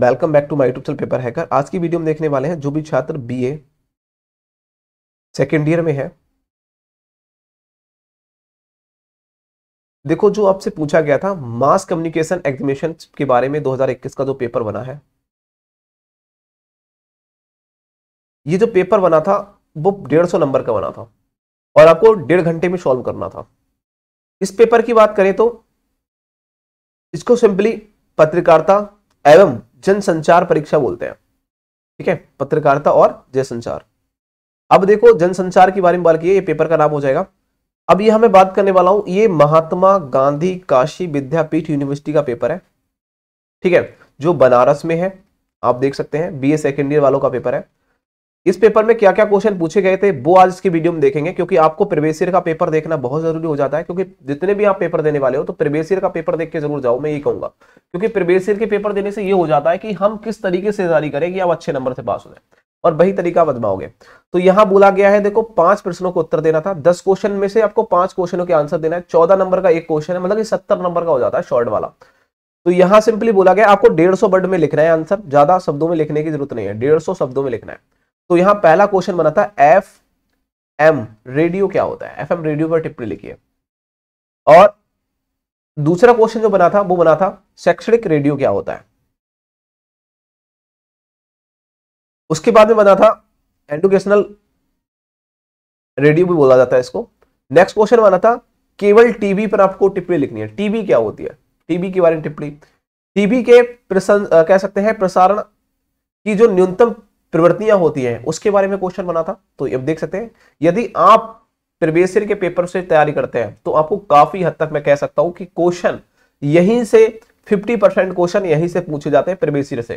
welcome back to my YouTube channel Paper Hacker आज की video में देखने वाले हैं जो भी छात्र बीए सेकेंड ईयर में है देखो जो आपसे पूछा गया था मास कम्युनिकेशन एग्जामिनेशन के बारे में 2021 का जो पेपर बना है ये जो पेपर बना था वो डेढ़ सौ नंबर का बना था और आपको डेढ़ घंटे में सॉल्व करना था इस पेपर की बात करें तो इसको सिंपली पत्रकारिता एवं जनसंचार परीक्षा बोलते हैं ठीक है पत्रकारिता और जनसंचार अब देखो जनसंचार के बारे में बात की ये पेपर का नाम हो जाएगा अब यह हमें बात करने वाला हूं ये महात्मा गांधी काशी विद्यापीठ यूनिवर्सिटी का पेपर है ठीक है जो बनारस में है आप देख सकते हैं बी ए सेकेंड ईयर वालों का पेपर है इस पेपर में क्या क्या क्वेश्चन पूछे गए थे वो आज इसकी वीडियो में देखेंगे क्योंकि आपको प्रवेशियर का पेपर देखना बहुत जरूरी हो जाता है क्योंकि जितने भी आप पेपर देने वाले हो तो प्रवेशियर का पेपर देख के जरूर जाओ मैं ये कहूंगा क्योंकि प्रवेशियर के पेपर देने से ये हो जाता है कि हम किस तरीके से जारी करें कि आप अच्छे नंबर से पास हो जाए और वही तरीका बदमाओगे तो यहां बोला गया है देखो पांच प्रश्नों को उत्तर देना था दस क्वेश्चन में से आपको पांच क्वेश्चनों के आंसर देना है चौदह नंबर का एक क्वेश्चन है मतलब सत्तर नंबर का हो जाता है शॉर्ट वाला तो यहां सिंपली बोला गया आपको डेढ़ सौ वर्ड में लिखना है आंसर ज्यादा शब्दों में लिखने की जरूरत नहीं है डेढ़ सौ शब्दों में लिखना है तो यहां पहला क्वेश्चन बना था एफ एम रेडियो क्या होता है एफ एम रेडियो पर टिप्पणी लिखिए और दूसरा क्वेश्चन जो बना था वो बना था शैक्षणिक रेडियो क्या होता है उसके बाद में बना था एडुकेशनल रेडियो भी बोला जाता है इसको नेक्स्ट क्वेश्चन बना था केवल टीवी पर आपको टिप्पणी लिखनी है टीवी क्या होती है टीवी के बारे में टिप्पणी टीवी के प्रसन्न कह सकते हैं प्रसारण की जो न्यूनतम प्रवृत्तियां होती हैं उसके बारे में क्वेश्चन बना था तो अब देख सकते हैं यदि आप प्रवेशर के पेपर से तैयारी करते हैं तो आपको काफी हद तक मैं कह सकता हूं कि क्वेश्चन यहीं से 50 परसेंट क्वेश्चन यहीं से पूछे जाते हैं प्रवेशर से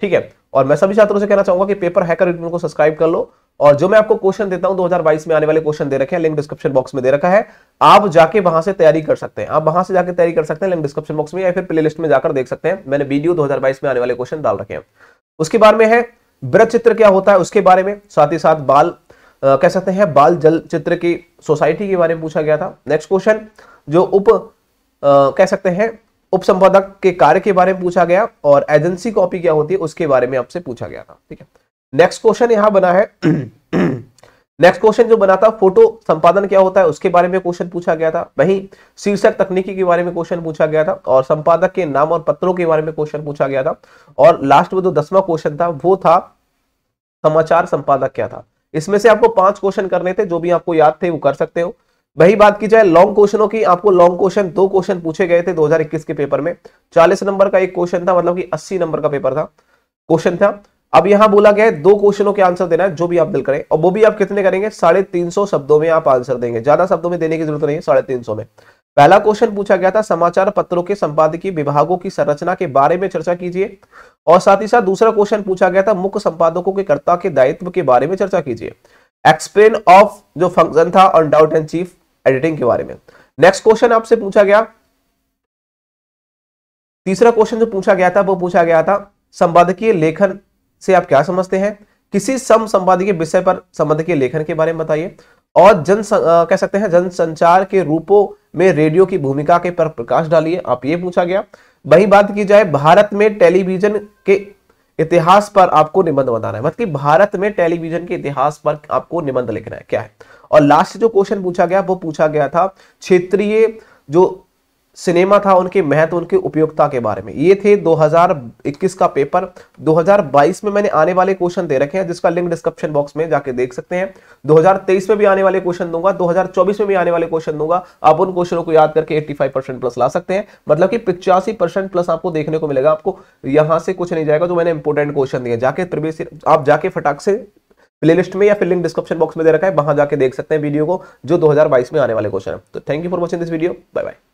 ठीक है और मैं सभी छात्रों से कहना चाहूंगा कि पेपर हैकर को सब्सक्राइब कर लो और जो मैं आपको क्वेश्चन देता हूं 2022 में आने वाले क्वेश्चन दे रखे हैं लिंक डिस्क्रिप्शन बॉक्स में दे रखा है आप जाके वहां से तैयारी कर सकते हैं आप वहां से जाकर तैयारी कर सकते हैं लिंक डिस्क्रिप्शन बॉक्स में या फिर प्लेलिस्ट में जाकर देख सकते हैं मैंने वीडियो 2022 में आने वाले क्वेश्चन डाल रखे हैं उसके बारे में है ब्रज चित्र क्या होता है उसके बारे में साथ ही साथ बाल आ, कह सकते हैं बाल जल चित्र की सोसाइटी के बारे में पूछा गया था नेक्स्ट क्वेश्चन जो उप आ, कह सकते हैं उप संपादक के कार्य के बारे में पूछा गया और एजेंसी कॉपी क्या होती है उसके बारे में आपसे पूछा गया था ठीक है नेक्स्ट क्वेश्चन यहां बना है नेक्स्ट क्वेश्चन जो बना था फोटो संपादन क्या होता है उसके बारे में क्वेश्चन पूछा गया था वही शीर्षक तकनीकी के बारे में क्वेश्चन पूछा गया था और संपादक के नाम और पत्रों के बारे में क्वेश्चन पूछा गया था और लास्ट में जो दसवां क्वेश्चन था वो था समाचार संपादक क्या था इसमें से आपको पांच क्वेश्चन करने थे जो भी आपको याद थे वो कर सकते हो वही बात की जाए लॉन्ग क्वेश्चनों की आपको लॉन्ग क्वेश्चन दो क्वेश्चन पूछे गए थे 2021 के पेपर में 40 नंबर का एक क्वेश्चन था मतलब कि 80 नंबर का पेपर था क्वेश्चन था अब यहां बोला गया है दो क्वेश्चनों के आंसर देना है जो भी आप दिल करें और वो भी आप कितने करेंगे साढ़े तीन सौ शब्दों में आप आंसर देंगे ज्यादा शब्दों में देने की जरूरत नहीं है साढ़े तीन सौ में पहला क्वेश्चन पूछा गया था समाचार पत्रों के संपादकीय विभागों की संरचना के बारे में चर्चा कीजिए और साथ ही साथ दूसरा क्वेश्चन पूछा गया था मुख्य संपादकों के कर्ता के दायित्व के बारे में चर्चा कीजिए एक्सप्लेन ऑफ जो फंक्शन था on doubt and chief editing के बारे में नेक्स्ट क्वेश्चन आपसे पूछा गया तीसरा क्वेश्चन जो पूछा गया था वो पूछा गया था संपादकीय लेखन से आप क्या समझते हैं किसी सम संपादकीय विषय पर संबंध के लेखन के बारे में बताइए और जन आ, कह सकते हैं जनसंचार के रूपों में रेडियो की भूमिका के पर प्रकाश डालिए आप ये पूछा गया वही बात की जाए भारत में टेलीविजन के इतिहास पर आपको निबंध बताना है मतलब कि भारत में टेलीविजन के इतिहास पर आपको निबंध लिखना है क्या है और लास्ट जो क्वेश्चन पूछा गया वो पूछा गया था क्षेत्रीय जो सिनेमा था उनके महत्व उनके उपयोगिता के बारे में ये थे 2021 का पेपर 2022 में मैंने आने वाले क्वेश्चन दे रखे हैं जिसका लिंक डिस्क्रिप्शन बॉक्स में जाके देख सकते हैं 2023 में भी आने वाले क्वेश्चन दूंगा 2024 में भी आने वाले क्वेश्चन दूंगा आप उन क्वेश्चनों को याद करके 85 परसेंट प्लस ला सकते हैं मतलब कि पिचासी परसेंट प्लस आपको देखने को मिलेगा आपको यहाँ से कुछ नहीं जाएगा जो मैंने इंपोर्टेंट क्वेश्चन दिया जाके त्रिवेश आप जाके फटाक से प्लेलिस्ट में या फिर लिंक डिस्क्रिप्शन बॉक्स में दे रखा है वहां जाके देख सकते हैं वीडियो को जो दो में आने वाले क्वेश्चन है तो thank you for watching this video bye bye